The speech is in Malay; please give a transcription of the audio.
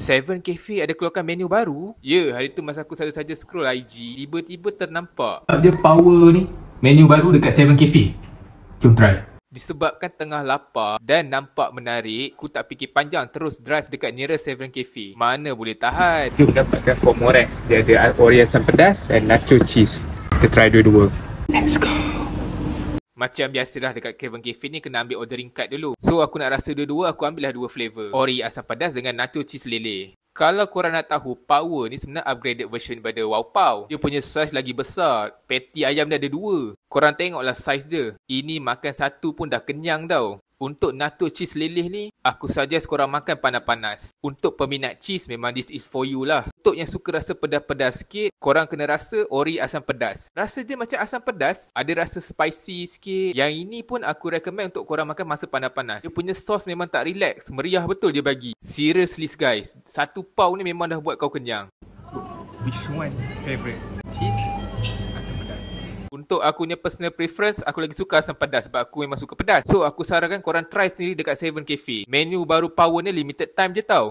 Seven Cafe ada keluarkan menu baru. Ya, yeah, hari tu masa aku saja-saja scroll IG, tiba-tiba ternampak. Ada power ni, menu baru dekat Seven Cafe. Jom try. Disebabkan tengah lapar dan nampak menarik, aku tak fikir panjang terus drive dekat nearest Seven Cafe. Mana boleh tahan. Jom dapatkan formore. Dia ada Oreo yang pedas and nacho cheese. Kita try dua-dua. Let's go. Macam biasalah dekat Kevin Cafe ni kena ambil ordering card dulu. So aku nak rasa dua-dua aku ambil lah dua flavor. Ori asam pedas dengan nacho cheese lele. Kalau korang nak tahu, Power ni sebenarnya upgraded version daripada Wow Pau. Dia punya size lagi besar. Patty ayam dia ada dua. Korang tengoklah size dia. Ini makan satu pun dah kenyang tau. Untuk nacho cheese lilih ni, aku suggest korang makan panas-panas. Untuk peminat cheese, memang this is for you lah untuk yang suka rasa pedas-pedas sikit, korang kena rasa ori asam pedas. Rasa dia macam asam pedas, ada rasa spicy sikit. Yang ini pun aku recommend untuk korang makan masa panas-panas. Dia punya sos memang tak relax, meriah betul dia bagi. Seriously guys, satu pau ni memang dah buat kau kenyang. So, which one favorite? Cheese? Untuk aku punya personal preference, aku lagi suka asam pedas sebab aku memang suka pedas. So, aku sarankan korang try sendiri dekat 7 Cafe. Menu baru power ni limited time je tau.